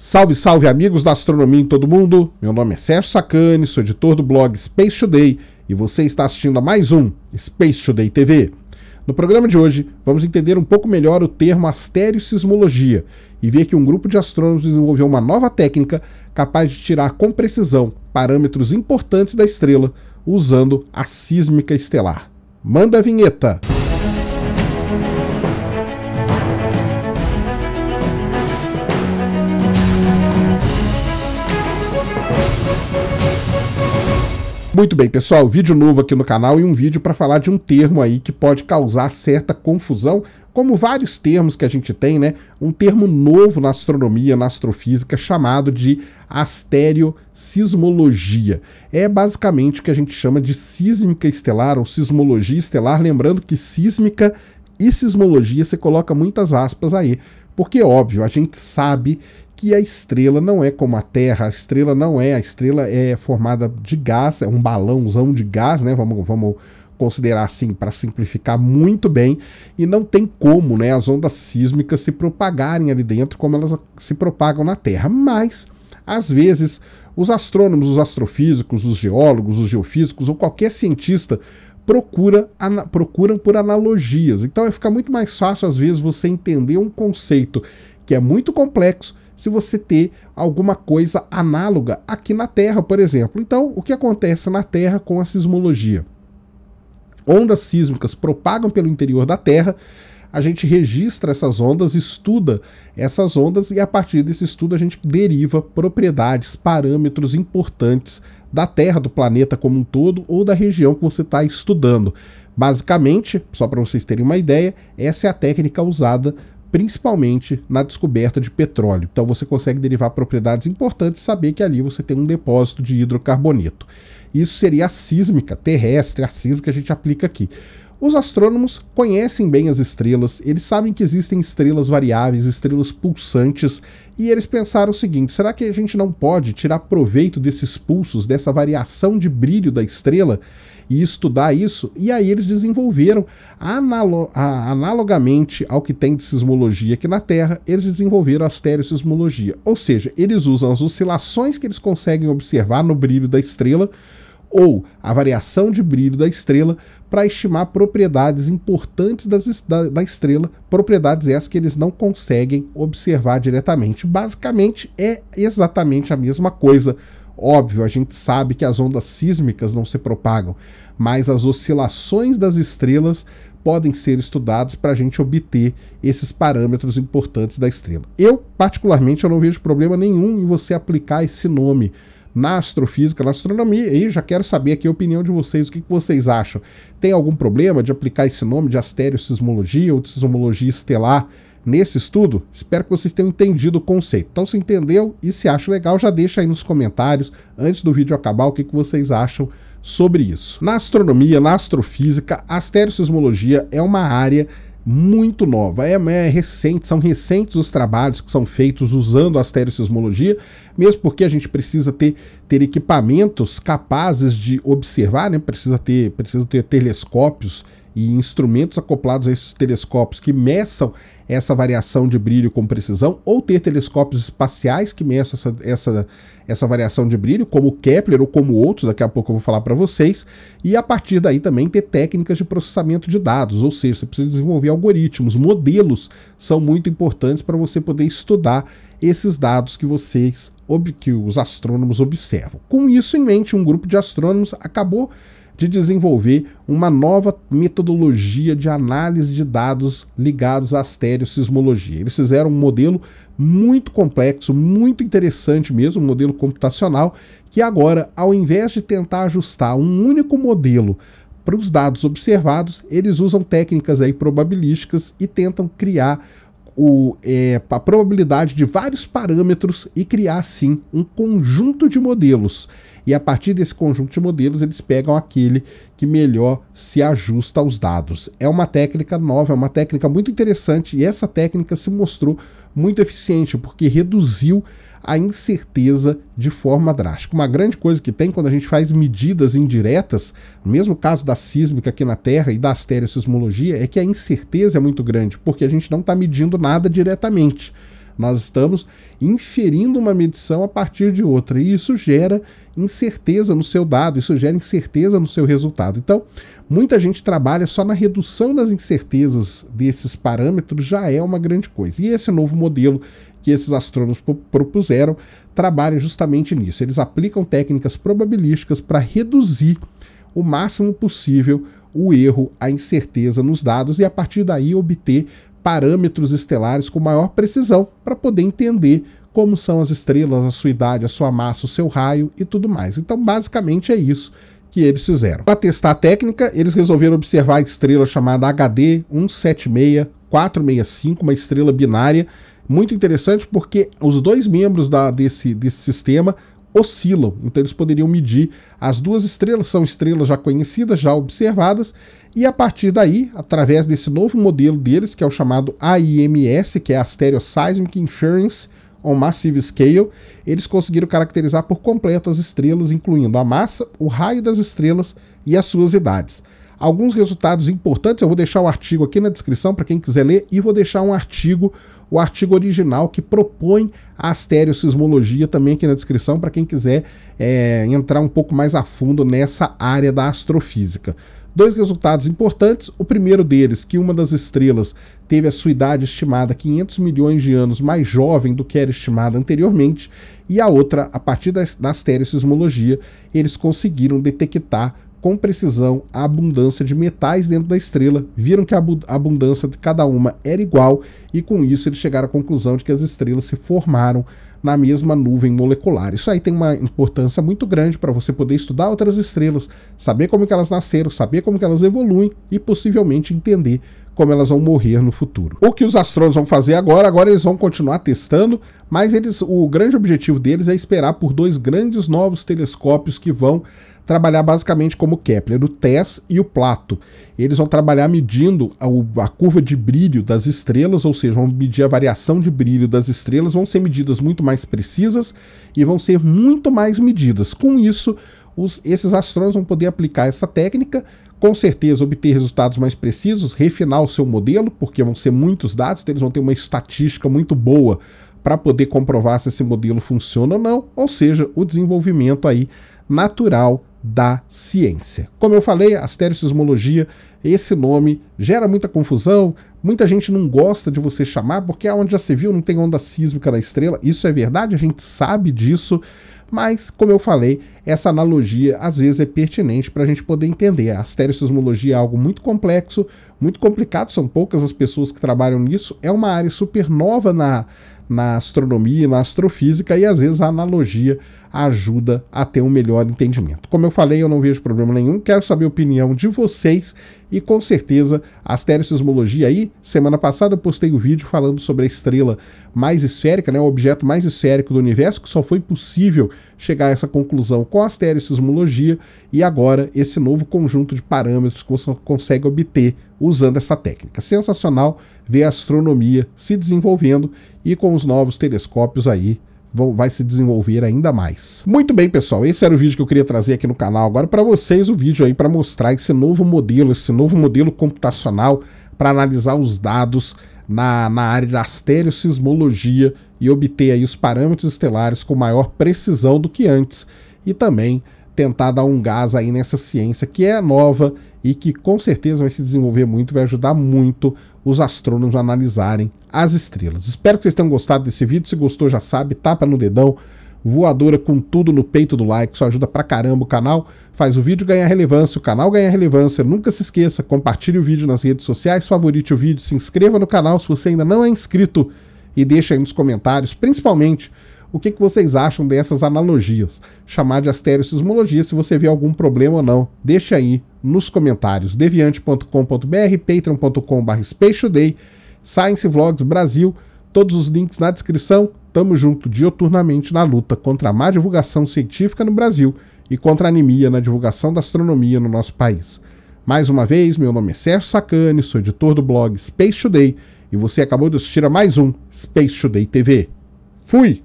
Salve, salve amigos da astronomia em todo mundo. Meu nome é Sérgio Sacani, sou editor do blog Space Today e você está assistindo a mais um Space Today TV. No programa de hoje, vamos entender um pouco melhor o termo astério-sismologia e ver que um grupo de astrônomos desenvolveu uma nova técnica capaz de tirar com precisão parâmetros importantes da estrela usando a sísmica estelar. Manda a vinheta. Música Muito bem, pessoal, vídeo novo aqui no canal e um vídeo para falar de um termo aí que pode causar certa confusão, como vários termos que a gente tem, né? Um termo novo na astronomia, na astrofísica, chamado de astereosismologia. É basicamente o que a gente chama de sísmica estelar ou sismologia estelar, lembrando que sísmica e sismologia você coloca muitas aspas aí, porque óbvio, a gente sabe que a estrela não é como a Terra, a estrela não é, a estrela é formada de gás, é um balãozão de gás, né? Vamos, vamos considerar assim para simplificar muito bem, e não tem como, né, as ondas sísmicas se propagarem ali dentro como elas se propagam na Terra, mas às vezes os astrônomos, os astrofísicos, os geólogos, os geofísicos ou qualquer cientista procura, ana, procuram por analogias. Então vai ficar muito mais fácil, às vezes, você entender um conceito que é muito complexo se você ter alguma coisa análoga aqui na Terra, por exemplo. Então, o que acontece na Terra com a sismologia? Ondas sísmicas propagam pelo interior da Terra, a gente registra essas ondas, estuda essas ondas e a partir desse estudo a gente deriva propriedades, parâmetros importantes da Terra, do planeta como um todo ou da região que você está estudando. Basicamente, só para vocês terem uma ideia, essa é a técnica usada principalmente na descoberta de petróleo. Então você consegue derivar propriedades importantes e saber que ali você tem um depósito de hidrocarboneto. Isso seria a sísmica terrestre, a sísmica que a gente aplica aqui. Os astrônomos conhecem bem as estrelas, eles sabem que existem estrelas variáveis, estrelas pulsantes, e eles pensaram o seguinte: será que a gente não pode tirar proveito desses pulsos, dessa variação de brilho da estrela e estudar isso? E aí eles desenvolveram, analo a, analogamente ao que tem de sismologia aqui na Terra, eles desenvolveram a sismologia. ou seja, eles usam as oscilações que eles conseguem observar no brilho da estrela ou a variação de brilho da estrela para estimar propriedades importantes das, da, da, estrela, propriedades essas que eles não conseguem observar diretamente. Basicamente é exatamente a mesma coisa. Óbvio, a gente sabe que as ondas sísmicas não se propagam, mas as oscilações das estrelas podem ser estudadas para a gente obter esses parâmetros importantes da estrela. Eu, particularmente, eu não vejo problema nenhum em você aplicar esse nome na astrofísica, na astronomia, e já quero saber aqui a opinião de vocês, o que, que vocês acham. Tem algum problema de aplicar esse nome de astério-sismologia ou de sismologia estelar nesse estudo? Espero que vocês tenham entendido o conceito. Então, se entendeu e se acha legal, já deixa aí nos comentários, antes do vídeo acabar, o que, que vocês acham sobre isso. Na astronomia, na astrofísica, a sismologia é uma área muito nova, é, é, recente, são recentes os trabalhos que são feitos usando a asterossismologia, mesmo porque a gente precisa ter, ter equipamentos capazes de observar, né? precisa, ter, precisa ter telescópios e instrumentos acoplados a esses telescópios que meçam essa variação de brilho com precisão, ou ter telescópios espaciais que meçam essa, essa, essa variação de brilho, como o Kepler ou como outros, daqui a pouco eu vou falar para vocês, e a partir daí também ter técnicas de processamento de dados, ou seja, você precisa desenvolver algoritmos, modelos são muito importantes para você poder estudar esses dados que vocês que os astrônomos observam. Com isso em mente, um grupo de astrônomos acabou de desenvolver uma nova metodologia de análise de dados ligados à estereosismologia. Eles fizeram um modelo muito complexo, muito interessante mesmo, um modelo computacional, que agora, ao invés de tentar ajustar um único modelo para os dados observados, eles usam técnicas aí probabilísticas e tentam criar o, é, a probabilidade de vários parâmetros e criar, sim, um conjunto de modelos e a partir desse conjunto de modelos eles pegam aquele que melhor se ajusta aos dados. É uma técnica nova, é uma técnica muito interessante e essa técnica se mostrou muito eficiente porque reduziu a incerteza de forma drástica. Uma grande coisa que tem quando a gente faz medidas indiretas, no mesmo caso da sísmica aqui na Terra e da asterossismologia, é que a incerteza é muito grande, porque a gente não está medindo nada diretamente. Nós estamos inferindo uma medição a partir de outra, e isso gera incerteza no seu dado, isso gera incerteza no seu resultado. Então, muita gente trabalha só na redução das incertezas desses parâmetros, já é uma grande coisa. E esse novo modelo que esses astrônomos propuseram trabalha justamente nisso. Eles aplicam técnicas probabilísticas para reduzir o máximo possível o erro, a incerteza nos dados e a partir daí obter parâmetros estelares com maior precisão para poder entender como são as estrelas, a sua idade, a sua massa, o seu raio e tudo mais. Então, basicamente é isso que eles fizeram. Para testar a técnica, eles resolveram observar a estrela chamada HD 176465, uma estrela binária. Muito interessante porque os dois membros da, desse, desse sistema oscilam. Então eles poderiam medir as duas estrelas, são estrelas já conhecidas, já observadas, e a partir daí, através desse novo modelo deles, que é o chamado AIMS, que é a Seismic Inference on Massive Scale, eles conseguiram caracterizar por completo as estrelas, incluindo a massa, o raio das estrelas e as suas idades alguns resultados importantes. Eu vou deixar o artigo aqui na descrição para quem quiser ler e vou deixar um artigo, o artigo original que propõe a astereosismologia também aqui na descrição para quem quiser é, entrar um pouco mais a fundo nessa área da astrofísica. Dois resultados importantes. O primeiro deles, que uma das estrelas teve a sua idade estimada 500 milhões de anos mais jovem do que era estimada anteriormente, e a outra, a partir da, da eles conseguiram detectar com precisão a abundância de metais dentro da estrela, viram que a abundância de cada uma era igual e com isso eles chegaram à conclusão de que as estrelas se formaram na mesma nuvem molecular. Isso aí tem uma importância muito grande para você poder estudar outras estrelas, saber como que elas nasceram, saber como que elas evoluem e possivelmente entender como elas vão morrer no futuro. O que os astrônomos vão fazer agora? Agora eles vão continuar testando, mas eles, o grande objetivo deles é esperar por dois grandes novos telescópios que vão trabalhar basicamente como Kepler, o TESS e o Plato. Eles vão trabalhar medindo a, a, curva de brilho das estrelas, ou seja, vão medir a variação de brilho das estrelas, vão ser medidas muito mais precisas e vão ser muito mais medidas. Com isso, os, esses astrônomos vão poder aplicar essa técnica, com certeza obter resultados mais precisos, refinar o seu modelo, porque vão ser muitos dados, então eles vão ter uma estatística muito boa para poder comprovar se esse modelo funciona ou não, ou seja, o desenvolvimento aí natural da ciência. Como eu falei, asterossismologia, esse nome gera muita confusão, muita gente não gosta de você chamar, porque aonde é já se viu não tem onda sísmica na estrela, isso é verdade, a gente sabe disso, mas, como eu falei, essa analogia às vezes é pertinente para a gente poder entender. A asterossismologia é algo muito complexo, muito complicado, são poucas as pessoas que trabalham nisso, é uma área super nova na na astronomia, na astrofísica, e às vezes a analogia ajuda a ter um melhor entendimento. Como eu falei, eu não vejo problema nenhum, quero saber a opinião de vocês e com certeza a asterossismologia aí, semana passada eu postei o um vídeo falando sobre a estrela mais esférica, né, o objeto mais esférico do universo, que só foi possível chegar a essa conclusão com a asterossismologia e agora esse novo conjunto de parâmetros que você consegue obter usando essa técnica. Sensacional ver a astronomia se desenvolvendo e com os novos telescópios aí vão, vai se desenvolver ainda mais. Muito bem, pessoal, esse era o vídeo que eu queria trazer aqui no canal agora para vocês, o vídeo aí para mostrar esse novo modelo, esse novo modelo computacional para analisar os dados na, na área da sismologia e obter aí os parâmetros estelares com maior precisão do que antes e também tentar dar um gás aí nessa ciência que é nova e que com certeza vai se desenvolver muito, vai ajudar muito os astrônomos a analisarem as estrelas. Espero que vocês tenham gostado desse vídeo. Se gostou, já sabe, tapa no dedão, voadora com tudo no peito do like, isso ajuda pra caramba o canal, faz o vídeo ganhar relevância, o canal ganhar relevância. Nunca se esqueça, compartilhe o vídeo nas redes sociais, favorite o vídeo, se inscreva no canal se você ainda não é inscrito e deixe aí nos comentários, principalmente o que, que vocês acham dessas analogias. Chamar de asterossismologia se você vê algum problema ou não. Deixa aí nos comentários. deviante.com.br, patreon.com.br spacetoday, Science Vlogs Brasil, todos os links na descrição. Tamo junto dioturnamente na luta contra a má divulgação científica no Brasil e contra a anemia na divulgação da astronomia no nosso país. Mais uma vez, meu nome é Sérgio Sacani, sou editor do blog Space Today e você acabou de assistir a mais um Space Today TV. Fui!